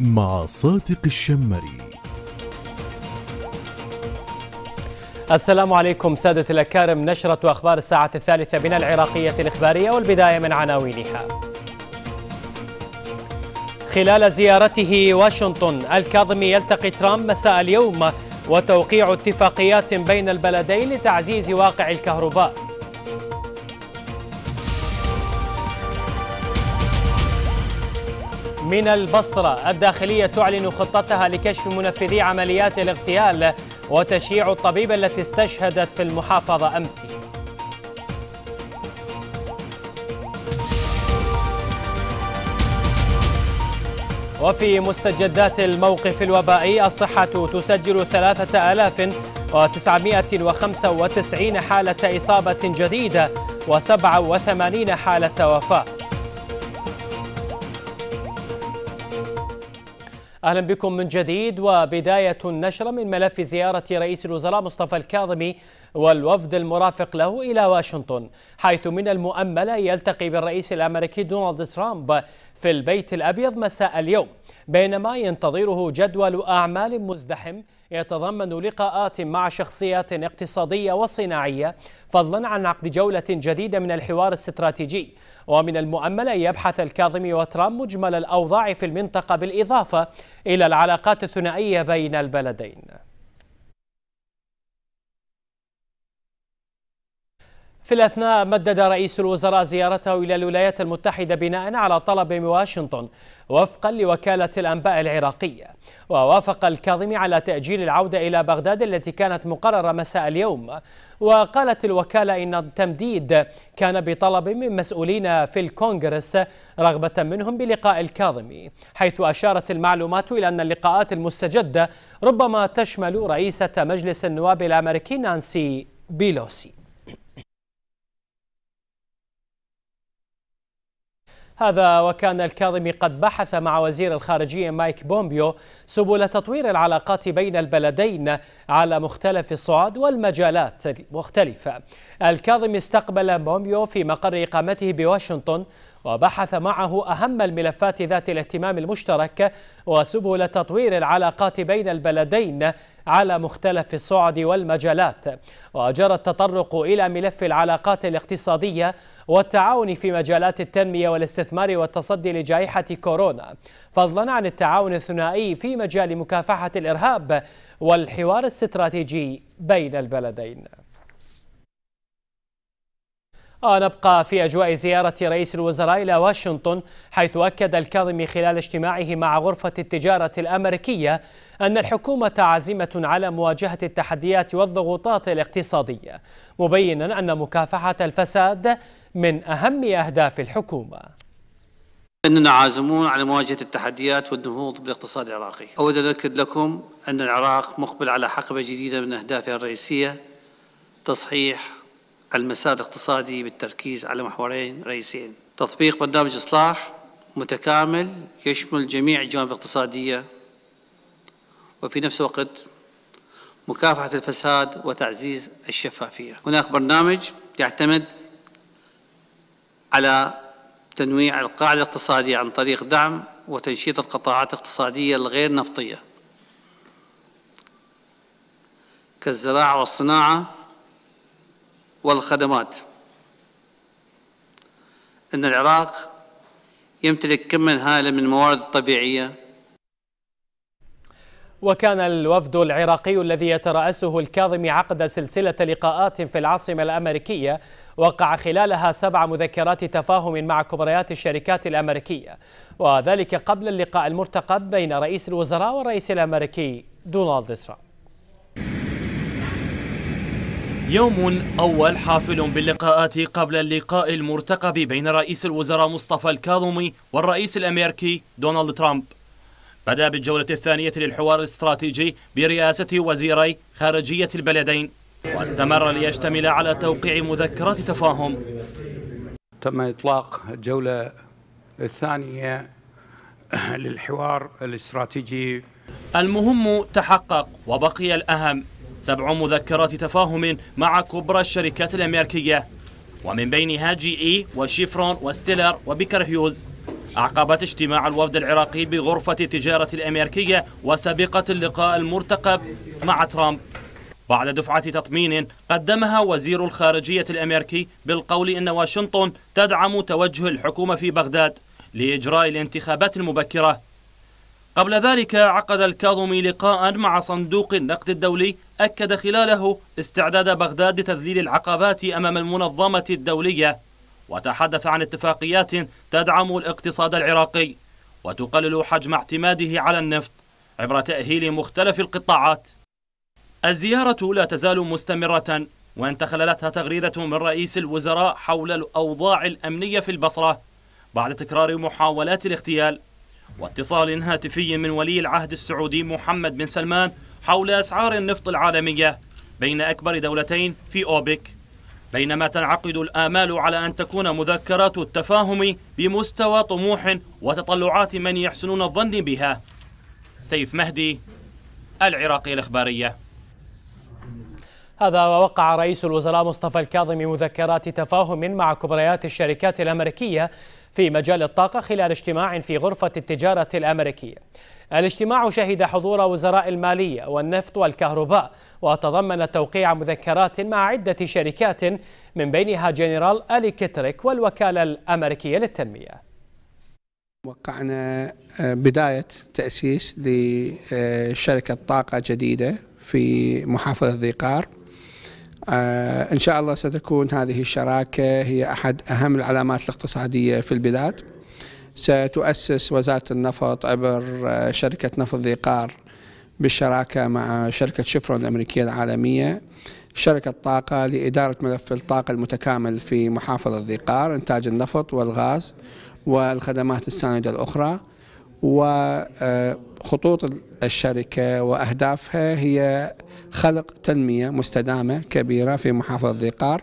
مع صادق الشمري السلام عليكم سادة الأكارم نشرة أخبار الساعة الثالثة من العراقية الإخبارية والبداية من عناوينها خلال زيارته واشنطن الكاظمي يلتقي ترامب مساء اليوم وتوقيع اتفاقيات بين البلدين لتعزيز واقع الكهرباء من البصرة الداخلية تعلن خطتها لكشف منفذي عمليات الاغتيال وتشييع الطبيبة التي استشهدت في المحافظة أمس وفي مستجدات الموقف الوبائي الصحة تسجل 3995 حالة إصابة جديدة و87 حالة وفاة أهلا بكم من جديد وبداية النشرة من ملف زيارة رئيس الوزراء مصطفى الكاظمي والوفد المرافق له إلى واشنطن حيث من المؤمل يلتقي بالرئيس الأمريكي دونالد ترامب في البيت الأبيض مساء اليوم بينما ينتظره جدول أعمال مزدحم يتضمن لقاءات مع شخصيات اقتصادية وصناعية فضلا عن عقد جولة جديدة من الحوار الاستراتيجي ومن المؤمل أن يبحث الكاظمي وترامب مجمل الأوضاع في المنطقة بالإضافة إلى العلاقات الثنائية بين البلدين في الأثناء مدد رئيس الوزراء زيارته إلى الولايات المتحدة بناء على طلب من واشنطن وفقا لوكالة الأنباء العراقية ووافق الكاظمي على تأجيل العودة إلى بغداد التي كانت مقررة مساء اليوم وقالت الوكالة إن التمديد كان بطلب من مسؤولين في الكونغرس رغبة منهم بلقاء الكاظمي حيث أشارت المعلومات إلى أن اللقاءات المستجدة ربما تشمل رئيسة مجلس النواب الأمريكي نانسي بيلوسي هذا وكان الكاظمي قد بحث مع وزير الخارجية مايك بومبيو سبل تطوير العلاقات بين البلدين على مختلف الصعاد والمجالات المختلفة الكاظمي استقبل بومبيو في مقر إقامته بواشنطن وبحث معه أهم الملفات ذات الاهتمام المشترك وسبل تطوير العلاقات بين البلدين على مختلف الصعد والمجالات وجرى التطرق إلى ملف العلاقات الاقتصادية والتعاون في مجالات التنمية والاستثمار والتصدي لجائحة كورونا فضلا عن التعاون الثنائي في مجال مكافحة الإرهاب والحوار الاستراتيجي بين البلدين آه، نبقى في أجواء زيارة رئيس الوزراء إلى واشنطن حيث أكد الكاظمي خلال اجتماعه مع غرفة التجارة الأمريكية أن الحكومة عازمة على مواجهة التحديات والضغوطات الاقتصادية مبينا أن مكافحة الفساد من أهم أهداف الحكومة أننا عازمون على مواجهة التحديات والنهوض بالاقتصاد العراقي أود أن أؤكد لكم أن العراق مقبل على حقبة جديدة من أهدافها الرئيسية تصحيح المسار الاقتصادي بالتركيز على محورين رئيسيين تطبيق برنامج إصلاح متكامل يشمل جميع الجوانب الاقتصادية وفي نفس الوقت مكافحة الفساد وتعزيز الشفافية هناك برنامج يعتمد على تنويع القاعدة الاقتصادية عن طريق دعم وتنشيط القطاعات الاقتصادية الغير نفطية كالزراعة والصناعة والخدمات أن العراق يمتلك كما هائلا من الموارد الطبيعية وكان الوفد العراقي الذي يترأسه الكاظمي عقد سلسلة لقاءات في العاصمة الأمريكية وقع خلالها سبع مذكرات تفاهم مع كبريات الشركات الأمريكية وذلك قبل اللقاء المرتقب بين رئيس الوزراء والرئيس الأمريكي دونالد ترامب يوم أول حافل باللقاءات قبل اللقاء المرتقب بين رئيس الوزراء مصطفى الكاظمي والرئيس الأمريكي دونالد ترامب بدأ بالجولة الثانية للحوار الاستراتيجي برئاسة وزيري خارجية البلدين واستمر ليشتمل على توقيع مذكرات تفاهم تم إطلاق الجولة الثانية للحوار الاستراتيجي المهم تحقق وبقي الأهم سبع مذكرات تفاهم مع كبرى الشركات الأمريكية ومن بينها جي إي وشيفرون وستيلر وبيكر هيوز أعقبت اجتماع الوفد العراقي بغرفة التجارة الأمريكية وسبقت اللقاء المرتقب مع ترامب بعد دفعة تطمين قدمها وزير الخارجية الأمريكي بالقول إن واشنطن تدعم توجه الحكومة في بغداد لإجراء الانتخابات المبكرة قبل ذلك عقد الكاظمي لقاء مع صندوق النقد الدولي أكد خلاله استعداد بغداد لتذليل العقبات أمام المنظمة الدولية وتحدث عن اتفاقيات تدعم الاقتصاد العراقي وتقلل حجم اعتماده على النفط عبر تأهيل مختلف القطاعات الزيارة لا تزال مستمرة وان تخللتها تغريدة من رئيس الوزراء حول الأوضاع الأمنية في البصرة بعد تكرار محاولات الاغتيال واتصال هاتفي من ولي العهد السعودي محمد بن سلمان حول أسعار النفط العالمية بين أكبر دولتين في أوبك بينما تنعقد الآمال على أن تكون مذكرات التفاهم بمستوى طموح وتطلعات من يحسنون الظن بها سيف مهدي العراقي الإخبارية هذا ووقع رئيس الوزراء مصطفى الكاظمي مذكرات تفاهم مع كبريات الشركات الأمريكية في مجال الطاقة خلال اجتماع في غرفة التجارة الأمريكية الاجتماع شهد حضور وزراء المالية والنفط والكهرباء وتضمن توقيع مذكرات مع عدة شركات من بينها جنرال ألي كيتريك والوكالة الأمريكية للتنمية وقعنا آه، بداية تأسيس لشركة طاقة جديدة في محافظة ذيقار آه، ان شاء الله ستكون هذه الشراكه هي احد اهم العلامات الاقتصاديه في البلاد ستؤسس وزاره النفط عبر آه، شركه نفط ذي قار بالشراكه مع شركه شفرون الامريكيه العالميه شركة طاقة لإدارة ملف الطاقة المتكامل في محافظة ذي قار إنتاج النفط والغاز والخدمات الساندة الأخرى وخطوط آه، الشركة وأهدافها هي خلق تنمية مستدامة كبيرة في محافظة ذي قار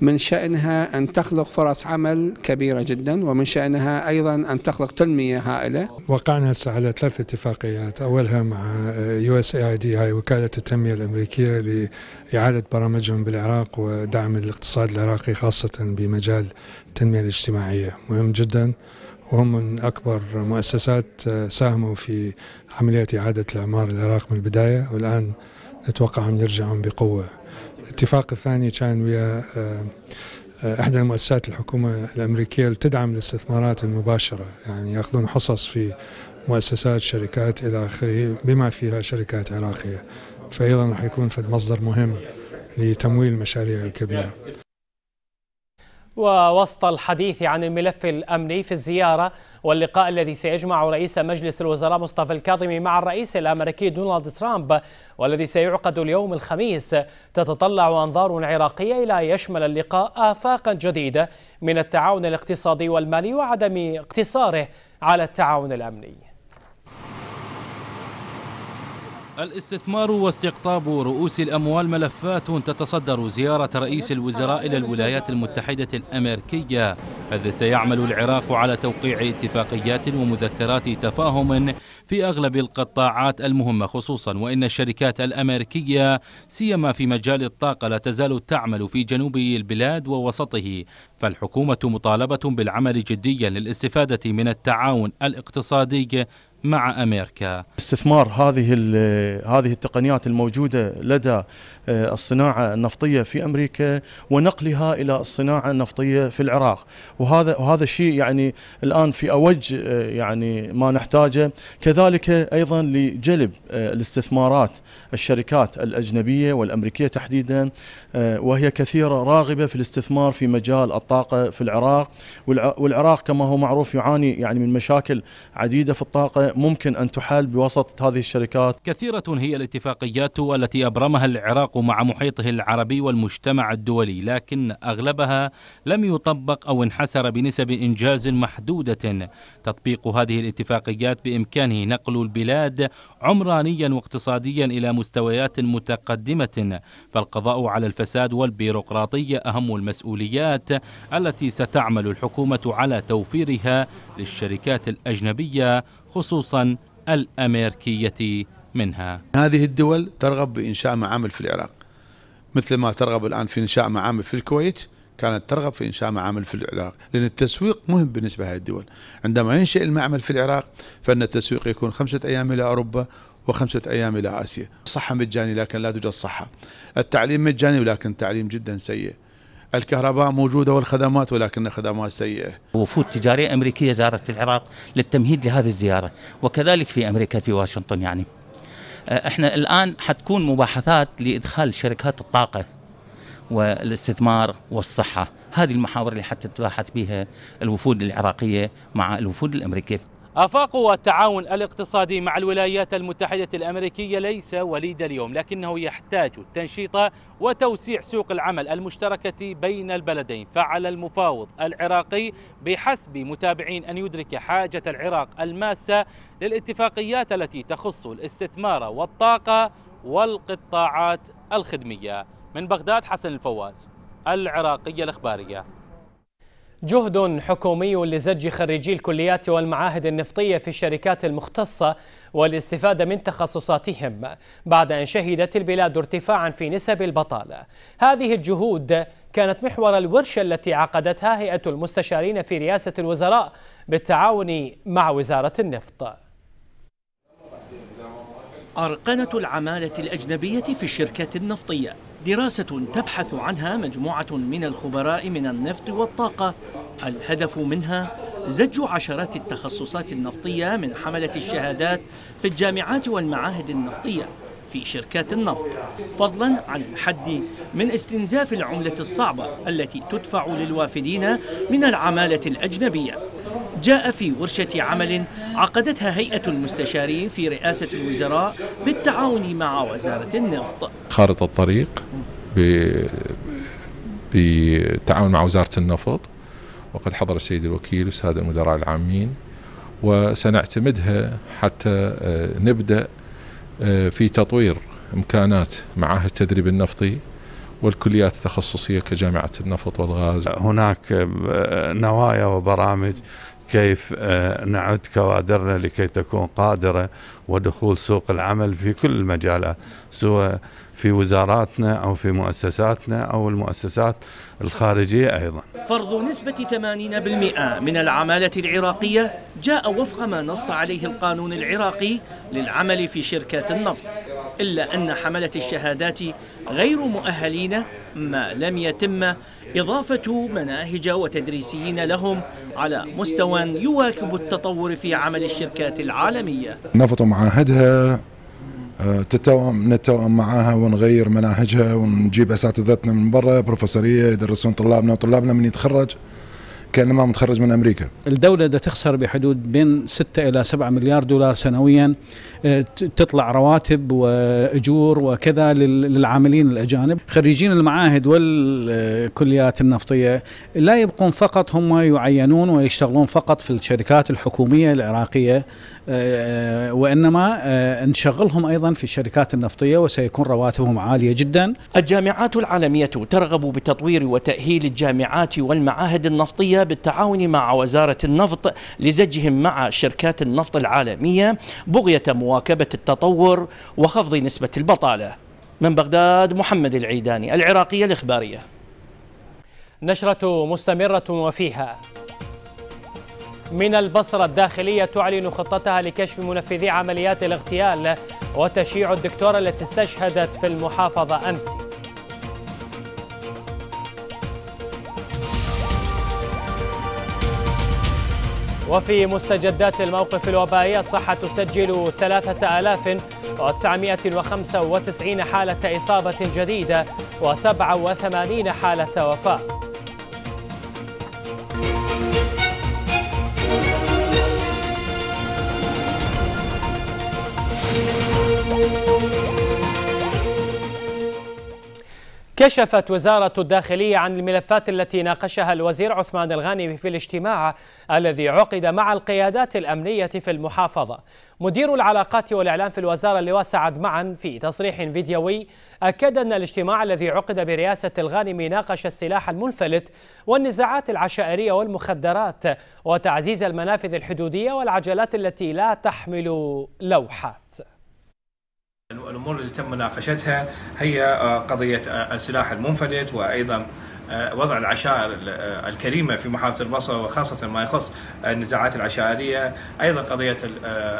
من شأنها أن تخلق فرص عمل كبيرة جدا ومن شأنها أيضا أن تخلق تنمية هائلة وقعنا هسه على ثلاث اتفاقيات أولها مع يو اس اي دي هاي وكالة التنمية الأمريكية لإعادة برامجهم بالعراق ودعم الاقتصاد العراقي خاصة بمجال التنمية الاجتماعية مهم جدا وهم من أكبر مؤسسات آه، ساهموا في عملية إعادة الإعمار العراق من البداية والآن اتوقع عم يرجعون بقوه الاتفاق الثاني كان ويا آه، احدى المؤسسات الحكومه الامريكيه اللي تدعم الاستثمارات المباشره يعني ياخذون حصص في مؤسسات شركات الى اخره بما فيها شركات عراقيه فايضا راح يكون في مصدر مهم لتمويل المشاريع الكبيره ووسط الحديث عن الملف الأمني في الزيارة واللقاء الذي سيجمع رئيس مجلس الوزراء مصطفى الكاظمي مع الرئيس الأمريكي دونالد ترامب والذي سيعقد اليوم الخميس تتطلع أنظار عراقية إلى يشمل اللقاء آفاقا جديدة من التعاون الاقتصادي والمالي وعدم اقتصاره على التعاون الأمني الاستثمار واستقطاب رؤوس الأموال ملفات تتصدر زيارة رئيس الوزراء إلى الولايات المتحدة الأمريكية حيث سيعمل العراق على توقيع اتفاقيات ومذكرات تفاهم في أغلب القطاعات المهمة خصوصا وإن الشركات الأمريكية سيما في مجال الطاقة لا تزال تعمل في جنوب البلاد ووسطه فالحكومة مطالبة بالعمل جديا للاستفادة من التعاون الاقتصادي مع امريكا. استثمار هذه هذه التقنيات الموجوده لدى آه، الصناعه النفطيه في امريكا ونقلها الى الصناعه النفطيه في العراق، وهذا وهذا الشيء يعني الان في اوج آه، يعني ما نحتاجه، كذلك ايضا لجلب آه، الاستثمارات الشركات الاجنبيه والامريكيه تحديدا وهي كثيره راغبه في الاستثمار في مجال الطاقه في العراق، والعراق كما هو معروف يعاني يعني من مشاكل عديده في الطاقه ممكن أن تحال بوسط هذه الشركات كثيرة هي الاتفاقيات التي أبرمها العراق مع محيطه العربي والمجتمع الدولي لكن أغلبها لم يطبق أو انحسر بنسب إنجاز محدودة تطبيق هذه الاتفاقيات بإمكانه نقل البلاد عمرانيا واقتصاديا إلى مستويات متقدمة فالقضاء على الفساد والبيروقراطية أهم المسؤوليات التي ستعمل الحكومة على توفيرها للشركات الأجنبية خصوصا الأمريكية منها هذه الدول ترغب بإنشاء معامل في العراق مثل ما ترغب الآن في إنشاء معامل في الكويت كانت ترغب في إنشاء معامل في العراق لأن التسويق مهم بالنسبة لهذه الدول عندما ينشئ المعمل في العراق فإن التسويق يكون خمسة أيام إلى أوروبا وخمسة أيام إلى آسيا الصحة مجاني لكن لا توجد صحة التعليم مجاني ولكن تعليم جدا سيء الكهرباء موجودة والخدمات ولكنها خدمات سيئة وفود تجارية أمريكية زارت في العراق للتمهيد لهذه الزيارة وكذلك في أمريكا في واشنطن يعني آه، احنا الآن حتكون مباحثات لإدخال شركات الطاقة والاستثمار والصحة هذه المحاور اللي حتتباحث بها الوفود العراقية مع الوفود الأمريكية آفاق التعاون الاقتصادي مع الولايات المتحدة الأمريكية ليس وليد اليوم لكنه يحتاج تنشيط وتوسيع سوق العمل المشتركة بين البلدين فعلى المفاوض العراقي بحسب متابعين أن يدرك حاجة العراق الماسة للاتفاقيات التي تخص الاستثمار والطاقة والقطاعات الخدمية من بغداد حسن الفواز العراقية الإخبارية جهد حكومي لزج خريجي الكليات والمعاهد النفطية في الشركات المختصة والاستفادة من تخصصاتهم بعد أن شهدت البلاد ارتفاعا في نسب البطالة هذه الجهود كانت محور الورشة التي عقدتها هيئة المستشارين في رئاسة الوزراء بالتعاون مع وزارة النفط أرقنة العمالة الأجنبية في الشركات النفطية دراسة تبحث عنها مجموعة من الخبراء من النفط والطاقة الهدف منها زج عشرات التخصصات النفطية من حملة الشهادات في الجامعات والمعاهد النفطية في شركات النفط فضلا عن الحد من استنزاف العملة الصعبة التي تدفع للوافدين من العمالة الأجنبية جاء في ورشة عمل عقدتها هيئة المستشارين في رئاسة الوزراء بالتعاون مع وزارة النفط خارطة الطريق بالتعاون مع وزارة النفط وقد حضر السيد الوكيل والسادة المدراء العامين وسنعتمدها حتى آه، نبدأ آه، في تطوير إمكانات معاهد التدريب النفطي والكليات التخصصية كجامعة النفط والغاز هناك آه، نوايا وبرامج كيف نعد كوادرنا لكي تكون قادرة ودخول سوق العمل في كل المجالات سواء في وزاراتنا أو في مؤسساتنا أو المؤسسات الخارجية أيضا فرض نسبة 80% من العمالة العراقية جاء وفق ما نص عليه القانون العراقي للعمل في شركات النفط إلا أن حملة الشهادات غير مؤهلين ما لم يتم إضافة مناهج وتدريسيين لهم على مستوى يواكب التطور في عمل الشركات العالمية نفط معاهدها تتوأم نتوأم معاها ونغير مناهجها ونجيب اساتذتنا من برا بروفيسوريه يدرسون طلابنا وطلابنا من يتخرج كانما متخرج من امريكا الدوله بدها تخسر بحدود بين 6 الى 7 مليار دولار سنويا آه، تطلع رواتب واجور وكذا للعاملين الاجانب خريجين المعاهد والكليات النفطيه لا يبقون فقط هم يعينون ويشتغلون فقط في الشركات الحكوميه العراقيه آه، آه، وانما نشغلهم ايضا في الشركات النفطيه وسيكون رواتبهم عاليه جدا الجامعات العالميه ترغب بتطوير وتاهيل الجامعات والمعاهد النفطيه بالتعاون مع وزارة النفط لزجهم مع شركات النفط العالمية بغية مواكبة التطور وخفض نسبة البطالة من بغداد محمد العيداني العراقية الإخبارية نشرة مستمرة وفيها من البصرة الداخلية تعلن خطتها لكشف منفذي عمليات الاغتيال وتشيع الدكتورة التي استشهدت في المحافظة أمس وفي مستجدات الموقف الوبائي الصحة تسجل 3995 حالة إصابة جديدة و87 حالة وفاة كشفت وزارة الداخلية عن الملفات التي ناقشها الوزير عثمان الغاني في الاجتماع الذي عقد مع القيادات الأمنية في المحافظة مدير العلاقات والإعلام في الوزارة اللواء سعد معا في تصريح فيديوي أكد أن الاجتماع الذي عقد برئاسة الغانم ناقش السلاح المنفلت والنزاعات العشائرية والمخدرات وتعزيز المنافذ الحدودية والعجلات التي لا تحمل لوحات الامور اللي تم مناقشتها هي آه، قضيه آه، السلاح المنفلت وايضا آه، وضع العشائر الكريمه في محافظه البصره وخاصه ما يخص النزاعات العشائريه، ايضا قضيه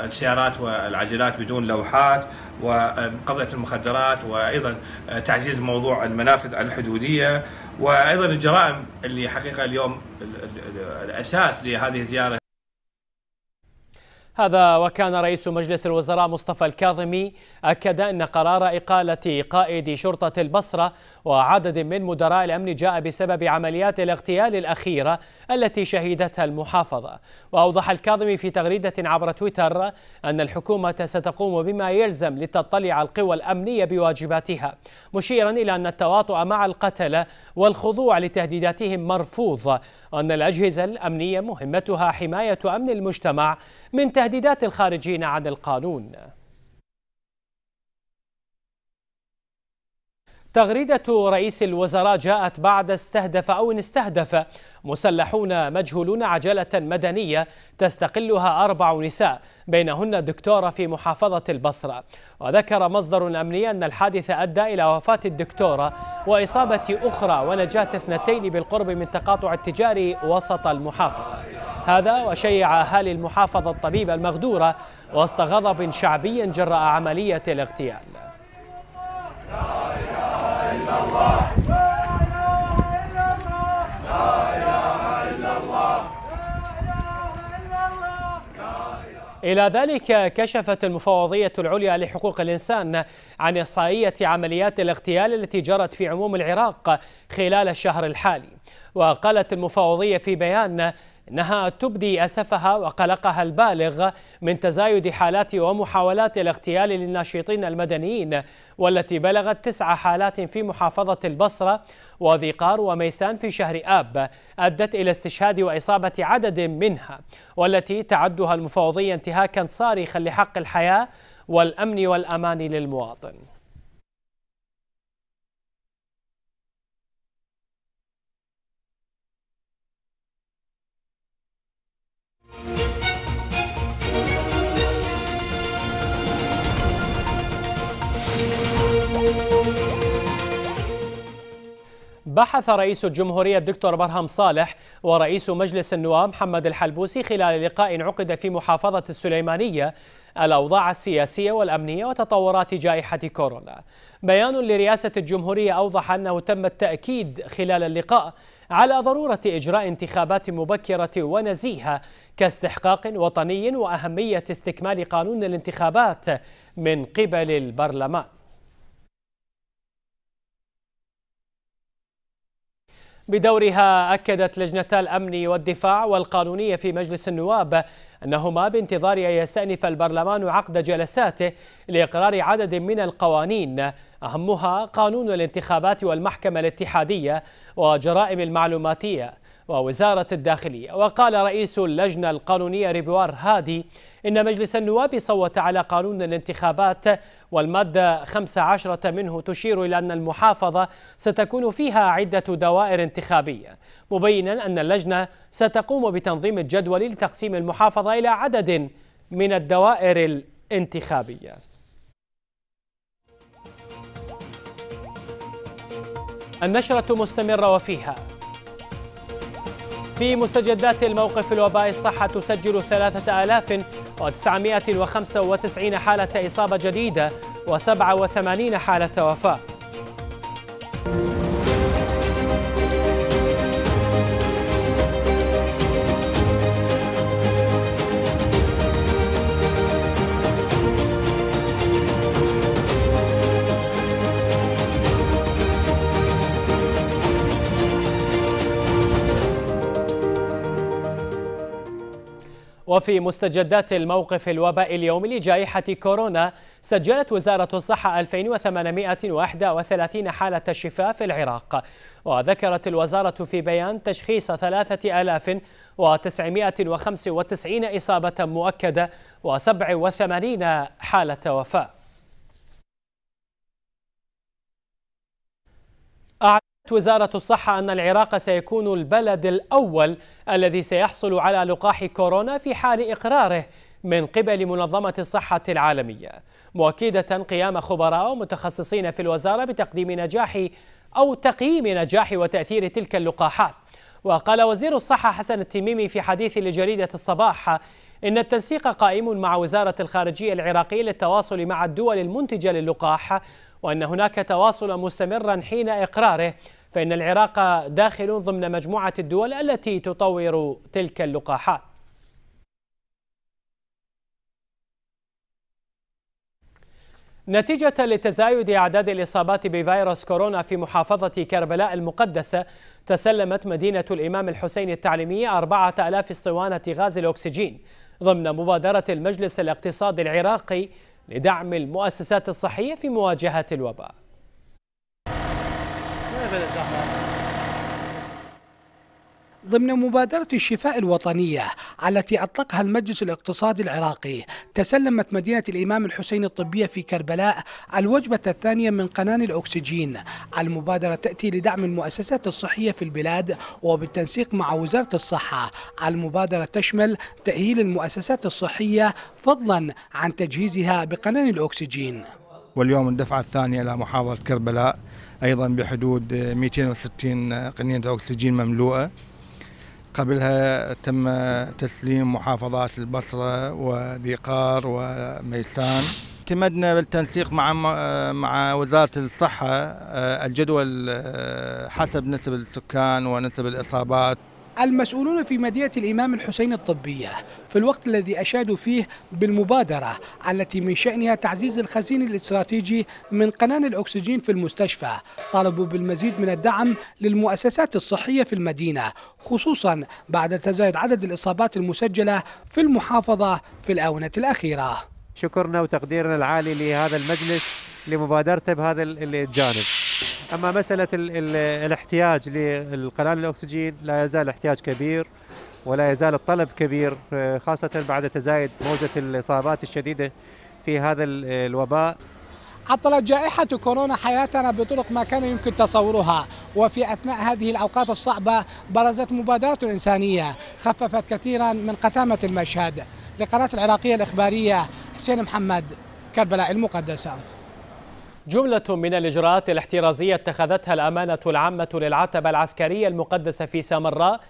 السيارات والعجلات بدون لوحات وقضيه المخدرات وايضا تعزيز موضوع المنافذ الحدوديه وايضا الجرائم اللي حقيقه اليوم الاساس لهذه الزياره هذا وكان رئيس مجلس الوزراء مصطفى الكاظمي أكد أن قرار إقالة قائد شرطة البصرة وعدد من مدراء الأمن جاء بسبب عمليات الاغتيال الأخيرة التي شهدتها المحافظة وأوضح الكاظمي في تغريدة عبر تويتر أن الحكومة ستقوم بما يلزم لتطلع القوى الأمنية بواجباتها مشيرا إلى أن التواطؤ مع القتلة والخضوع لتهديداتهم مرفوض أن الأجهزة الأمنية مهمتها حماية أمن المجتمع من تهديدات الخارجين عن القانون تغريدة رئيس الوزراء جاءت بعد استهدف أو استهدف مسلحون مجهولون عجلة مدنية تستقلها أربع نساء بينهن دكتورة في محافظة البصرة وذكر مصدر أمني أن الحادث أدى إلى وفاة الدكتورة وإصابة أخرى ونجاة اثنتين بالقرب من تقاطع التجاري وسط المحافظة هذا وشيع أهالي المحافظة الطبيب المغدورة وسط غضب شعبي جراء عملية الاغتيال إلى ذلك كشفت المفوضية العليا لحقوق الإنسان عن إحصائية عمليات الاغتيال التي جرت في عموم العراق خلال الشهر الحالي وقالت المفوضية في بيان أنها تبدي أسفها وقلقها البالغ من تزايد حالات ومحاولات الاغتيال للناشطين المدنيين والتي بلغت تسع حالات في محافظة البصرة وذي قار وميسان في شهر آب أدت إلى استشهاد وإصابة عدد منها والتي تعدها المفوضية انتهاكا صارخا لحق الحياة والأمن والأمان للمواطن بحث رئيس الجمهورية الدكتور برهم صالح ورئيس مجلس النواب محمد الحلبوسي خلال لقاء عقد في محافظة السليمانية الأوضاع السياسية والأمنية وتطورات جائحة كورونا بيان لرئاسة الجمهورية أوضح أنه تم التأكيد خلال اللقاء على ضرورة إجراء انتخابات مبكرة ونزيهة كاستحقاق وطني وأهمية استكمال قانون الانتخابات من قبل البرلمان بدورها أكدت لجنتا الأمن والدفاع والقانونية في مجلس النواب أنهما بانتظار أن يستأنف البرلمان عقد جلساته لإقرار عدد من القوانين أهمها قانون الانتخابات والمحكمة الاتحادية وجرائم المعلوماتية ووزارة الداخلية وقال رئيس اللجنة القانونية ريبوار هادي إن مجلس النواب صوت على قانون الانتخابات والمادة 15 منه تشير إلى أن المحافظة ستكون فيها عدة دوائر انتخابية مبينا أن اللجنة ستقوم بتنظيم الجدول لتقسيم المحافظة إلى عدد من الدوائر الانتخابية النشرة مستمرة وفيها في مستجدات الموقف الوبائي الصحة تسجل 3000 و995 حالة إصابة جديدة و87 حالة وفاة وفي مستجدات الموقف الوبائي اليومي لجائحة كورونا سجلت وزارة الصحة 2831 حالة شفاء في العراق وذكرت الوزارة في بيان تشخيص 3995 إصابة مؤكدة و87 حالة وفاة وزارة الصحة أن العراق سيكون البلد الأول الذي سيحصل على لقاح كورونا في حال إقراره من قبل منظمة الصحة العالمية مؤكدة قيام خبراء ومتخصصين في الوزارة بتقديم نجاح أو تقييم نجاح وتأثير تلك اللقاحات وقال وزير الصحة حسن التميمي في حديث لجريدة الصباح إن التنسيق قائم مع وزارة الخارجية العراقية للتواصل مع الدول المنتجة للقاح وأن هناك تواصلا مستمرا حين إقراره فإن العراق داخل ضمن مجموعة الدول التي تطور تلك اللقاحات نتيجة لتزايد أعداد الإصابات بفيروس كورونا في محافظة كربلاء المقدسة تسلمت مدينة الإمام الحسين التعليمية 4000 اسطوانة غاز الأكسجين ضمن مبادرة المجلس الاقتصادي العراقي لدعم المؤسسات الصحية في مواجهة الوباء ضمن مبادرة الشفاء الوطنية التي أطلقها المجلس الاقتصادي العراقي تسلمت مدينة الإمام الحسين الطبية في كربلاء الوجبة الثانية من قنان الأكسجين المبادرة تأتي لدعم المؤسسات الصحية في البلاد وبالتنسيق مع وزارة الصحة المبادرة تشمل تأهيل المؤسسات الصحية فضلا عن تجهيزها بقنان الأكسجين واليوم الدفعة الثانية إلى محافظة كربلاء أيضا بحدود 260 قنينة أكسجين مملوءة قبلها تم تسليم محافظات البصرة وذي قار وميسان اعتمدنا بالتنسيق مع مع وزارة الصحة آه، الجدول آه، حسب نسب السكان ونسب الإصابات المسؤولون في مدينة الإمام الحسين الطبية في الوقت الذي أشادوا فيه بالمبادرة التي من شأنها تعزيز الخزين الاستراتيجي من قنان الأكسجين في المستشفى طالبوا بالمزيد من الدعم للمؤسسات الصحية في المدينة خصوصا بعد تزايد عدد الإصابات المسجلة في المحافظة في الآونة الأخيرة شكرنا وتقديرنا العالي لهذا المجلس لمبادرته بهذا الجانب اما مساله الـ الـ الاحتياج للقناه الاكسجين لا يزال احتياج كبير ولا يزال الطلب كبير آه، خاصه بعد تزايد موجه الاصابات الشديده في هذا الوباء عطلت جائحة كورونا حياتنا بطرق ما كان يمكن تصورها وفي أثناء هذه الأوقات الصعبة برزت مبادرة إنسانية خففت كثيرا من قتامة المشهد لقناة العراقية الإخبارية حسين محمد كربلاء المقدسة جملة من الإجراءات الاحترازية اتخذتها الأمانة العامة للعتبة العسكرية المقدسة في سامراء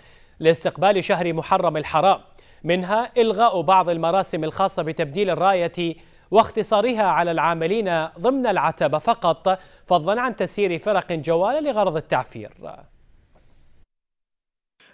لاستقبال شهر محرم الحرام منها إلغاء بعض المراسم الخاصة بتبديل الراية واختصارها على العاملين ضمن العتبة فقط فضلا عن تسيير فرق جوالة لغرض التعفير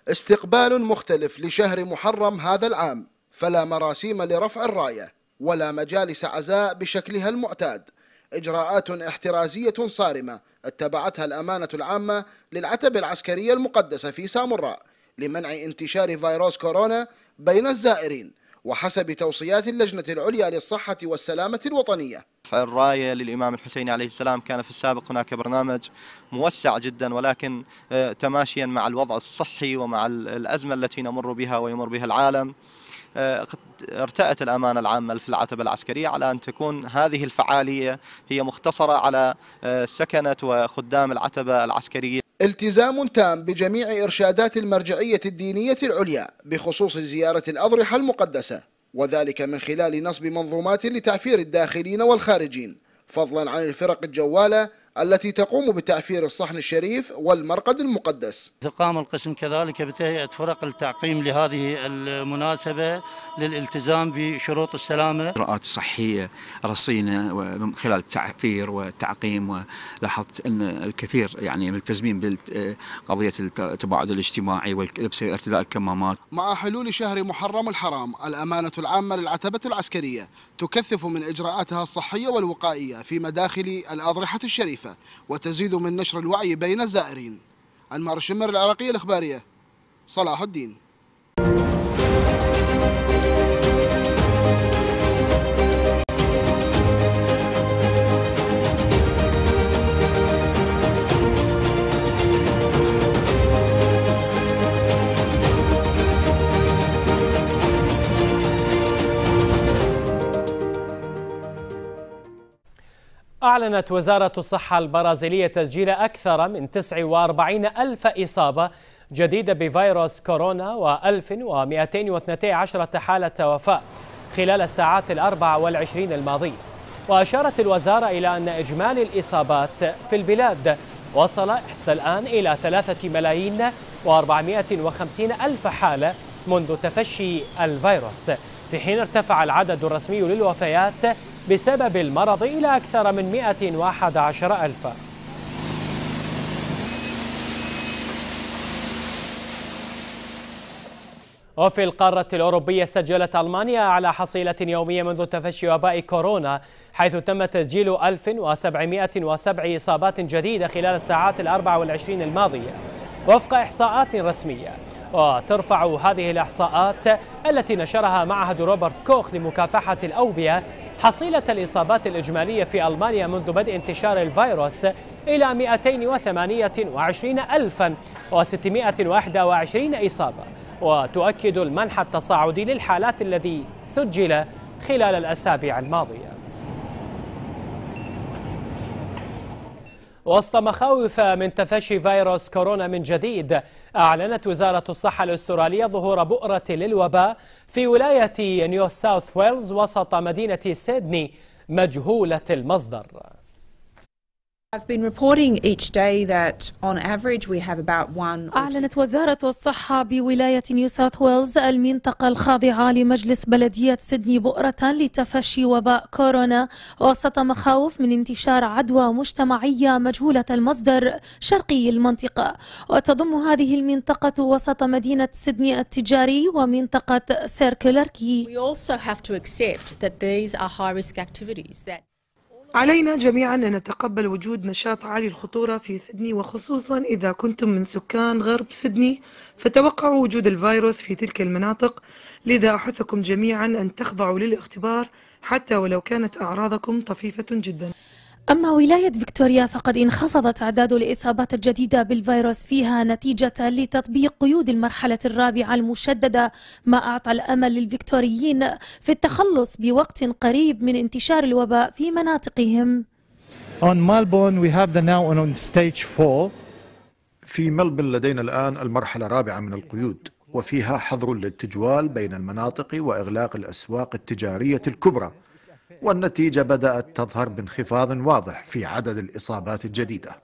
استقبال مختلف لشهر محرم هذا العام فلا مراسيم لرفع الراية ولا مجالس عزاء بشكلها المعتاد إجراءات احترازية صارمة اتبعتها الأمانة العامة للعتبة العسكرية المقدسة في سامراء لمنع انتشار فيروس كورونا بين الزائرين وحسب توصيات اللجنة العليا للصحة والسلامة الوطنية الراية للإمام الحسين عليه السلام كان في السابق هناك برنامج موسع جدا ولكن آه، تماشيا مع الوضع الصحي ومع الأزمة التي نمر بها ويمر بها العالم آه، قد ارتأت الأمانة العامة في العتبة العسكرية على أن تكون هذه الفعالية هي مختصرة على آه، سكنة وخدام العتبة العسكرية التزام تام بجميع إرشادات المرجعية الدينية العليا بخصوص زيارة الأضرحة المقدسة وذلك من خلال نصب منظومات لتعفير الداخلين والخارجين فضلا عن الفرق الجوالة التي تقوم بتعفير الصحن الشريف والمرقد المقدس قام القسم كذلك بتهيئة فرق التعقيم لهذه المناسبة للالتزام بشروط السلامة إجراءات صحية رصينة من خلال التعفير والتعقيم ولاحظت أن الكثير يعني ملتزمين بقضية التباعد الاجتماعي ولبس ارتداء الكمامات مع حلول شهر محرم الحرام الأمانة العامة للعتبة العسكرية تكثف من إجراءاتها الصحية والوقائية في مداخل الأضرحة الشريفة المعرفة وتزيد من نشر الوعي بين الزائرين عن معرش العراقية الإخبارية صلاح الدين أعلنت وزارة الصحة البرازيلية تسجيل أكثر من 49 ألف إصابة جديدة بفيروس كورونا و1212 حالة وفاة خلال الساعات الأربع والعشرين الماضية وأشارت الوزارة إلى أن إجمالي الإصابات في البلاد وصل حتى الآن إلى ثلاثة ملايين وأربعمائة وخمسين ألف حالة منذ تفشي الفيروس في حين ارتفع العدد الرسمي للوفيات بسبب المرض إلى أكثر من 111 ألف وفي القارة الأوروبية سجلت ألمانيا على حصيلة يومية منذ تفشي وباء كورونا حيث تم تسجيل 1707 إصابات جديدة خلال الساعات الأربع والعشرين الماضية وفق إحصاءات رسمية وترفع هذه الإحصاءات التي نشرها معهد روبرت كوخ لمكافحة الأوبئة حصيلة الإصابات الإجمالية في ألمانيا منذ بدء انتشار الفيروس إلى 228621 إصابة وتؤكد المنح التصاعدي للحالات الذي سجل خلال الأسابيع الماضية وسط مخاوف من تفشي فيروس كورونا من جديد أعلنت وزارة الصحة الأسترالية ظهور بؤرة للوباء في ولاية نيو ساوث ويلز وسط مدينة سيدني مجهولة المصدر أعلنت وزارة الصحة بولاية نيو ساوث ويلز المنطقة الخاضعة لمجلس بلدية سيدني بؤرة لتفشي وباء كورونا وسط مخاوف من انتشار عدوى مجتمعية مجهولة المصدر شرقي المنطقة وتضم هذه المنطقة وسط مدينة سيدني التجاري ومنطقة activities that علينا جميعا أن نتقبل وجود نشاط عالي الخطورة في سدني وخصوصا إذا كنتم من سكان غرب سدني فتوقعوا وجود الفيروس في تلك المناطق لذا أحثكم جميعا أن تخضعوا للاختبار حتى ولو كانت أعراضكم طفيفة جدا أما ولاية فيكتوريا فقد انخفضت أعداد الإصابات الجديدة بالفيروس فيها نتيجة لتطبيق قيود المرحلة الرابعة المشددة ما أعطى الأمل للفيكتوريين في التخلص بوقت قريب من انتشار الوباء في مناطقهم. On Melbourne we have the now on stage four. في ملبن لدينا الآن المرحلة الرابعة من القيود وفيها حظر للتجوال بين المناطق وإغلاق الأسواق التجارية الكبرى والنتيجة بدأت تظهر بانخفاض واضح في عدد الإصابات الجديدة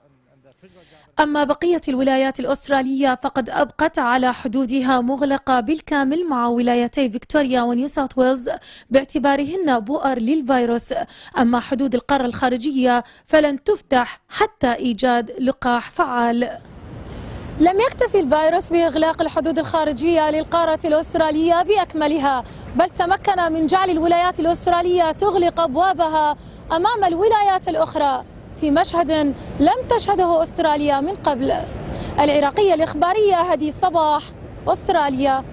أما بقية الولايات الأسترالية فقد أبقت على حدودها مغلقة بالكامل مع ولايتي فيكتوريا ونيو ساوث ويلز باعتبارهن بؤر للفيروس أما حدود القارة الخارجية فلن تفتح حتى إيجاد لقاح فعال لم يكتفي الفيروس بإغلاق الحدود الخارجية للقارة الأسترالية بأكملها بل تمكن من جعل الولايات الأسترالية تغلق أبوابها أمام الولايات الأخرى في مشهد لم تشهده أستراليا من قبل العراقية الإخبارية هدي صباح أستراليا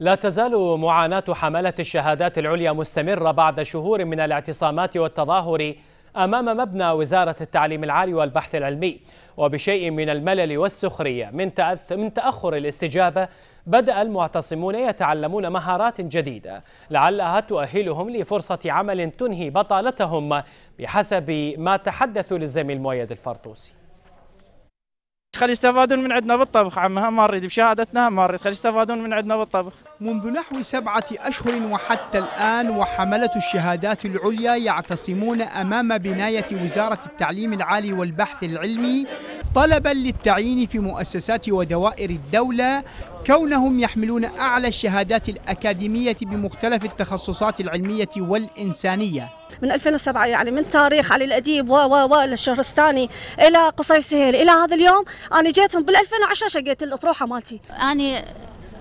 لا تزال معاناة حملة الشهادات العليا مستمرة بعد شهور من الاعتصامات والتظاهر أمام مبنى وزارة التعليم العالي والبحث العلمي وبشيء من الملل والسخرية من تأخر الاستجابة بدأ المعتصمون يتعلمون مهارات جديدة لعلها تؤهلهم لفرصة عمل تنهي بطالتهم بحسب ما تحدث للزميل مؤيد الفرطوسي خلي يستفادون من عندنا بالطبخ عمها ما نريد بشهادتنا ما نريد خلي يستفادون من عندنا بالطبخ منذ نحو سبعة أشهر وحتى الآن وحملة الشهادات العليا يعتصمون أمام بناية وزارة التعليم العالي والبحث العلمي طلبا للتعيين في مؤسسات ودوائر الدولة كونهم يحملون أعلى الشهادات الأكاديمية بمختلف التخصصات العلمية والإنسانية من 2007 يعني من تاريخ علي الأديب و و و الشهرستاني إلى قصي سهيل إلى هذا اليوم أنا جيتهم بال 2010 شقيت الأطروحة مالتي أنا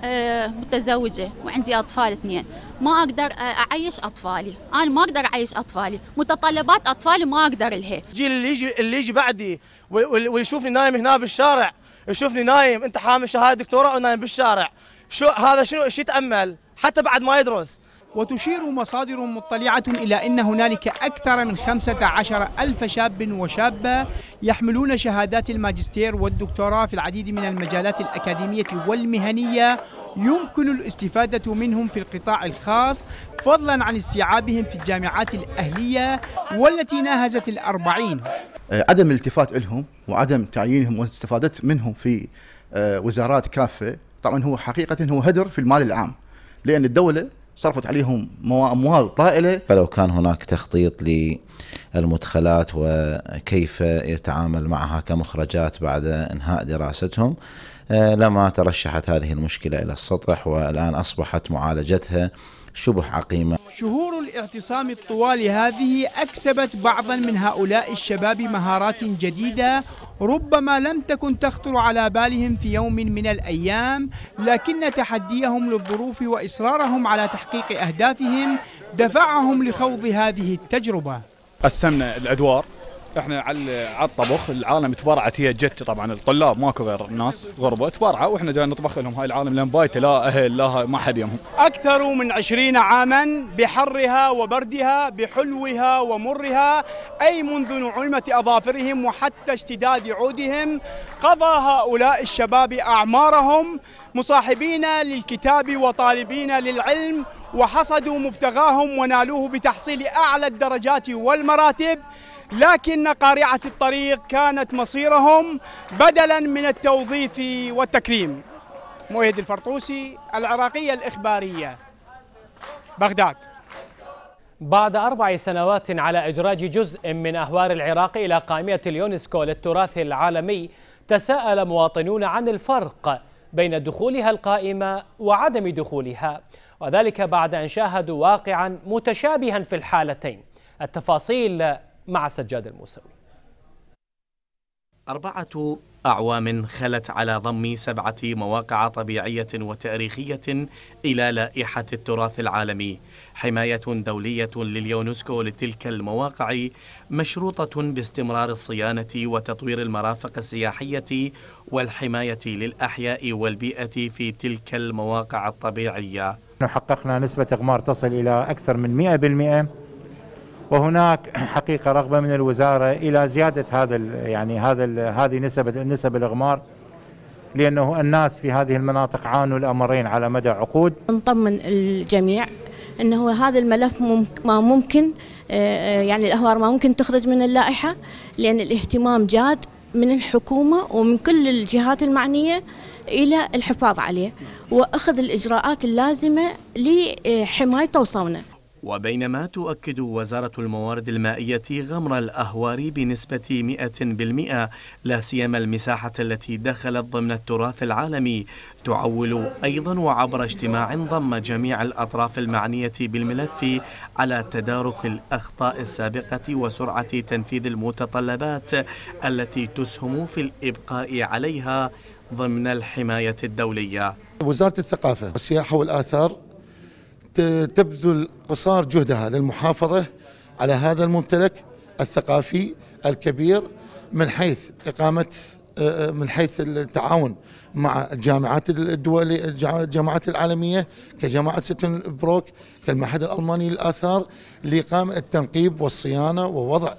آه، متزوجة وعندي أطفال اثنين ما أقدر آه، أعيش أطفالي أنا ما أقدر أعيش أطفالي متطلبات أطفالي ما أقدر لها الجيل اللي يجي اللي يجي بعدي ويشوفني نايم هنا بالشارع يشوفني نايم أنت حامل شهادة دكتوراه ونايم بالشارع شو هذا شنو شو يتأمل حتى بعد ما يدرس وتشير مصادر مطلعة إلى أن هنالك أكثر من 15 ألف شاب وشابة يحملون شهادات الماجستير والدكتوراه في العديد من المجالات الأكاديمية والمهنية يمكن الاستفادة منهم في القطاع الخاص فضلا عن استيعابهم في الجامعات الأهلية والتي ناهزت الأربعين آه، عدم الالتفات لهم وعدم تعيينهم واستفادت منهم في آه، وزارات كافة طبعا هو حقيقة هو هدر في المال العام لأن الدولة صرفت عليهم اموال طائله فلو كان هناك تخطيط للمدخلات وكيف يتعامل معها كمخرجات بعد انهاء دراستهم آه، لما ترشحت هذه المشكله الى السطح والان اصبحت معالجتها شبه عقيمة شهور الاعتصام الطوال هذه أكسبت بعضا من هؤلاء الشباب مهارات جديدة ربما لم تكن تخطر على بالهم في يوم من الأيام لكن تحديهم للظروف وإصرارهم على تحقيق أهدافهم دفعهم لخوض هذه التجربة قسمنا الأدوار احنا على على الطبخ العالم تبرعت هي جت طبعا الطلاب ماكو غير الناس غربه تبرعوا واحنا جاي نطبخ لهم هاي العالم لان بايته لا اهل لا ما حد يمهم اكثر من عشرين عاما بحرها وبردها بحلوها ومرها اي منذ نعومه اظافرهم وحتى اشتداد عودهم قضى هؤلاء الشباب اعمارهم مصاحبين للكتاب وطالبين للعلم وحصدوا مبتغاهم ونالوه بتحصيل اعلى الدرجات والمراتب لكن قارعة الطريق كانت مصيرهم بدلا من التوظيف والتكريم مؤيد الفرطوسي العراقية الإخبارية بغداد بعد أربع سنوات على إدراج جزء من أهوار العراق إلى قائمة اليونسكو للتراث العالمي تساءل مواطنون عن الفرق بين دخولها القائمة وعدم دخولها وذلك بعد أن شاهدوا واقعا متشابها في الحالتين التفاصيل مع سجاد الموسوي أربعة أعوام خلت على ضم سبعة مواقع طبيعية وتاريخية إلى لائحة التراث العالمي حماية دولية لليونسكو لتلك المواقع مشروطة باستمرار الصيانة وتطوير المرافق السياحية والحماية للأحياء والبيئة في تلك المواقع الطبيعية حققنا نسبة إغمار تصل إلى أكثر من 100% وهناك حقيقه رغبه من الوزاره الى زياده هذا يعني هذا هذه نسبه نسب الاغمار لانه الناس في هذه المناطق عانوا الامرين على مدى عقود نطمن الجميع انه هذا الملف ما ممكن آه، آه، يعني الاهوار ما ممكن تخرج من اللائحه لان الاهتمام جاد من الحكومه ومن كل الجهات المعنيه الى الحفاظ عليه واخذ الاجراءات اللازمه لحمايته وصونه وبينما تؤكد وزارة الموارد المائية غمر الأهوار بنسبة 100% لا سيما المساحة التي دخلت ضمن التراث العالمي تعول أيضا وعبر اجتماع ضم جميع الأطراف المعنية بالملف على تدارك الأخطاء السابقة وسرعة تنفيذ المتطلبات التي تسهم في الإبقاء عليها ضمن الحماية الدولية وزارة الثقافة والسياحة والآثار تبذل قصار جهدها للمحافظة على هذا الممتلك الثقافي الكبير من حيث إقامة آه، آه، من حيث التعاون مع الجامعات الدولية الجامعات العالمية كجامعة ستون بروك كالمعهد الألماني للآثار لإقامة التنقيب والصيانة ووضع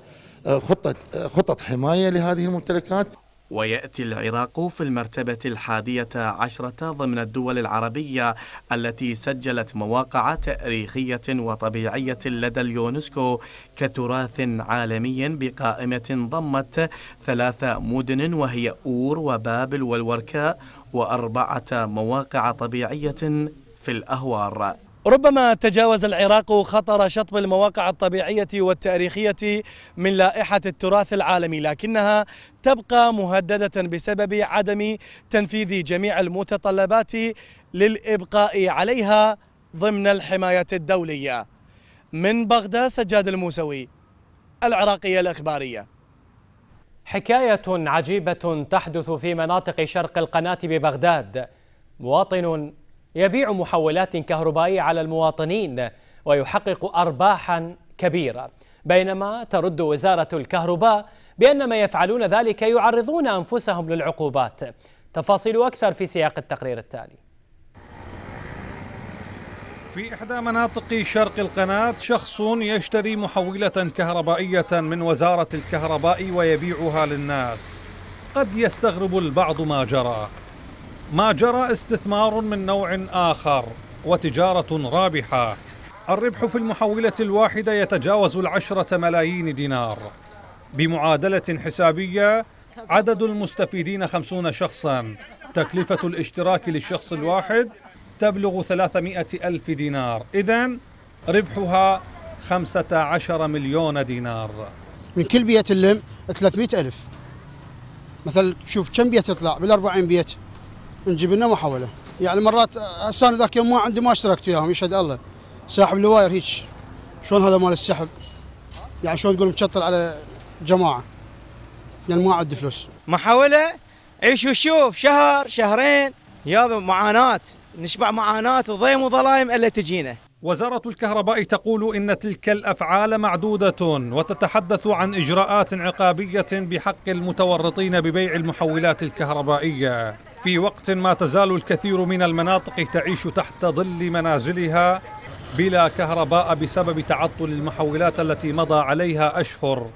آه، خطة خطط حماية لهذه الممتلكات ويأتي العراق في المرتبة الحادية عشرة ضمن الدول العربية التي سجلت مواقع تاريخية وطبيعية لدى اليونسكو كتراث عالمي بقائمة ضمت ثلاث مدن وهي أور وبابل والوركاء وأربعة مواقع طبيعية في الأهوار ربما تجاوز العراق خطر شطب المواقع الطبيعية والتاريخية من لائحة التراث العالمي لكنها تبقى مهددة بسبب عدم تنفيذ جميع المتطلبات للإبقاء عليها ضمن الحماية الدولية من بغداد سجاد الموسوي العراقية الإخبارية حكاية عجيبة تحدث في مناطق شرق القناة ببغداد مواطن يبيع محولات كهربائية على المواطنين ويحقق أرباحا كبيرة بينما ترد وزارة الكهرباء بأن ما يفعلون ذلك يعرضون أنفسهم للعقوبات تفاصيل أكثر في سياق التقرير التالي في إحدى مناطق شرق القناة شخص يشتري محولة كهربائية من وزارة الكهرباء ويبيعها للناس قد يستغرب البعض ما جرى ما جرى استثمار من نوع آخر وتجارة رابحة الربح في المحولة الواحدة يتجاوز العشرة ملايين دينار بمعادلة حسابية عدد المستفيدين خمسون شخصا تكلفة الاشتراك للشخص الواحد تبلغ 300 ألف دينار إذا ربحها 15 مليون دينار من كل بيت اللم 300 ألف مثلا شوف كم بيت يطلع بالأربعين 40 بيت نجيب لنا محاوله يعني مرات هسه انا ذاك يوم ما عندي ما اشتركت وياهم يشهد الله ساحب الواير هيك شلون هذا مال السحب يعني شلون تقول مشطل على جماعه لان يعني ما عندي فلوس محاوله عيش وشوف شهر شهرين يابا معاناه نشبع معاناه وضيم وظلايم الا تجينا وزارة الكهرباء تقول إن تلك الأفعال معدودة وتتحدث عن إجراءات عقابية بحق المتورطين ببيع المحولات الكهربائية في وقت ما تزال الكثير من المناطق تعيش تحت ظل منازلها بلا كهرباء بسبب تعطل المحولات التي مضى عليها أشهر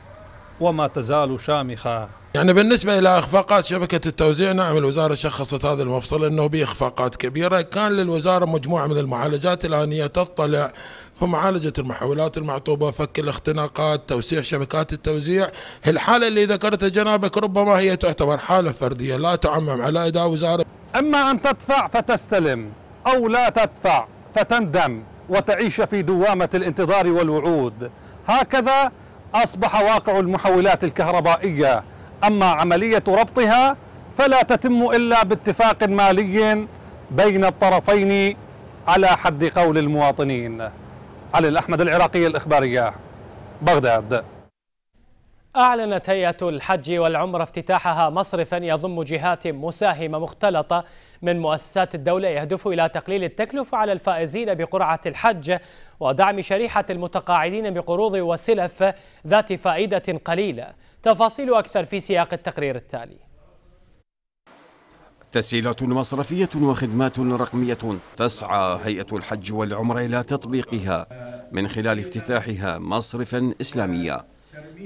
وما تزال شامخة يعني بالنسبة إلى إخفاقات شبكة التوزيع نعم الوزارة شخصت هذا المفصل أنه بإخفاقات كبيرة كان للوزارة مجموعة من المعالجات الآنية تطلع معالجة المحولات المعطوبة فك الاختناقات توسيع شبكات التوزيع الحالة اللي ذكرتها جنابك ربما هي تعتبر حالة فردية لا تعمم على أداء وزارة أما أن تدفع فتستلم أو لا تدفع فتندم وتعيش في دوامة الانتظار والوعود هكذا أصبح واقع المحولات الكهربائية أما عملية ربطها فلا تتم إلا باتفاق مالي بين الطرفين على حد قول المواطنين علي الأحمد العراقي الإخبارية بغداد أعلنت هيئة الحج والعمرة افتتاحها مصرفا يضم جهات مساهمة مختلطة من مؤسسات الدولة يهدف إلى تقليل التكلفة على الفائزين بقرعة الحج ودعم شريحة المتقاعدين بقروض وسلف ذات فائدة قليلة تفاصيل أكثر في سياق التقرير التالي تسهيلات مصرفية وخدمات رقمية تسعى هيئة الحج والعمرة إلى تطبيقها من خلال افتتاحها مصرفا إسلاميا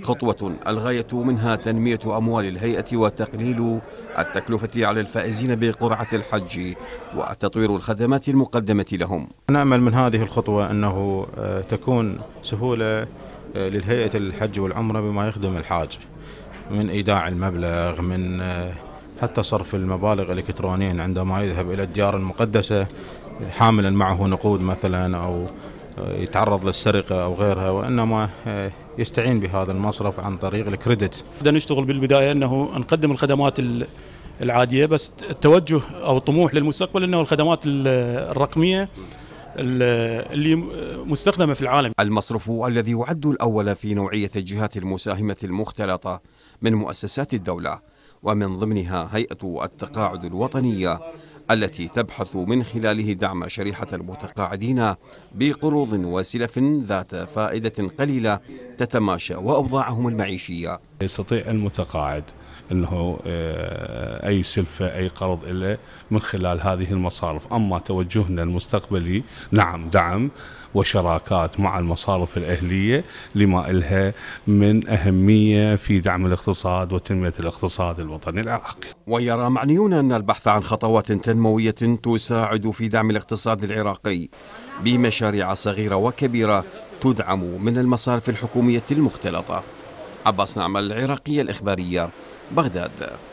خطوة الغاية منها تنمية أموال الهيئة وتقليل التكلفة على الفائزين بقرعة الحج وتطوير الخدمات المقدمة لهم نأمل من هذه الخطوة أنه آه، تكون سهولة للهيئة الحج والعمرة بما يخدم الحاج من إيداع المبلغ من آه، حتى صرف المبالغ الإلكترونيا عندما يذهب إلى الديار المقدسة حاملا معه نقود مثلا أو آه، يتعرض للسرقة أو غيرها وإنما آه، يستعين بهذا المصرف عن طريق الكريدت بدنا نشتغل بالبداية أنه نقدم الخدمات العادية بس التوجه أو الطموح للمستقبل أنه الخدمات الرقمية اللي مستخدمة في العالم المصرف الذي يعد الأول في نوعية الجهات المساهمة المختلطة من مؤسسات الدولة ومن ضمنها هيئة التقاعد الوطنية التي تبحث من خلاله دعم شريحة المتقاعدين بقروض وسلف ذات فائدة قليلة تتماشى وأوضاعهم المعيشية يستطيع المتقاعد أنه آه، أي سلفة أي قرض إليه من خلال هذه المصارف أما توجهنا المستقبلي نعم دعم وشراكات مع المصارف الأهلية لما إلها من أهمية في دعم الاقتصاد وتنمية الاقتصاد الوطني العراقي ويرى معنيون أن البحث عن خطوات تنموية تساعد في دعم الاقتصاد العراقي بمشاريع صغيرة وكبيرة تدعم من المصارف الحكومية المختلطة عباس نعمل العراقية الإخبارية بغداد